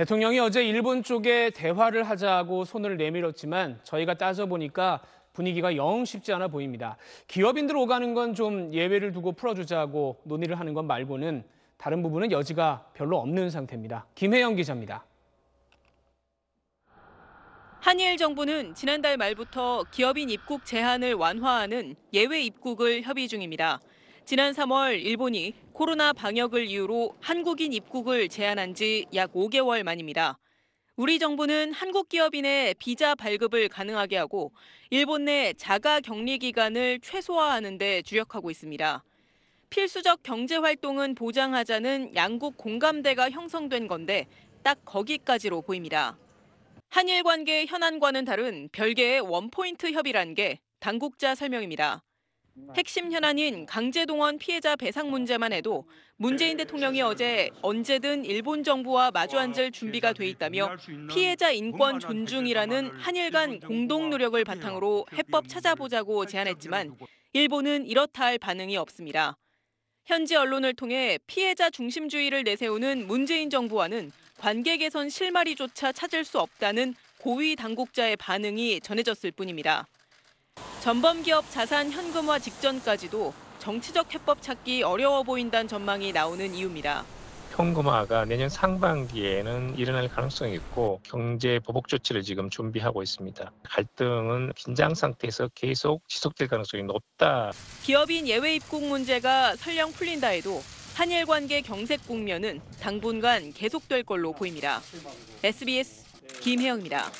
대통령이 어제 일본 쪽에 대화를 하자고 손을 내밀었지만 저희가 따져보니까 분위기가 영 쉽지 않아 보입니다. 기업인들 오가는 건 좀 예외를 두고 풀어주자고 논의를 하는 건 말고는 다른 부분은 여지가 별로 없는 상태입니다. 김혜영 기자입니다. 한일 정부는 지난달 말부터 기업인 입국 제한을 완화하는 예외 입국을 협의 중입니다. 지난 3월 일본이 코로나 방역을 이유로 한국인 입국을 제한한 지 약 5개월 만입니다. 우리 정부는 한국 기업인의 비자 발급을 가능하게 하고 일본 내 자가 격리 기간을 최소화하는 데 주력하고 있습니다. 필수적 경제 활동은 보장하자는 양국 공감대가 형성된 건데 딱 거기까지로 보입니다. 한일 관계 현안과는 다른 별개의 원포인트 협의란 게 당국자 설명입니다. 핵심 현안인 강제동원 피해자 배상 문제만 해도 문재인 대통령이 어제 언제든 일본 정부와 마주앉을 준비가 돼 있다며 피해자 인권 존중이라는 한일 간 공동 노력을 바탕으로 해법 찾아보자고 제안했지만 일본은 이렇다 할 반응이 없습니다. 현지 언론을 통해 피해자 중심주의를 내세우는 문재인 정부와는 관계 개선 실마리조차 찾을 수 없다는 고위 당국자의 반응이 전해졌을 뿐입니다. 전범기업 자산 현금화 직전까지도 정치적 해법 찾기 어려워 보인다는 전망이 나오는 이유입니다. 현금화가 내년 상반기에는 일어날 가능성이 있고 경제 보복 조치를 지금 준비하고 있습니다. 갈등은 긴장 상태에서 계속 지속될 가능성이 높다. 기업인 예외 입국 문제가 설령 풀린다 해도 한일 관계 경색 국면은 당분간 계속될 걸로 보입니다. SBS 김혜영입니다.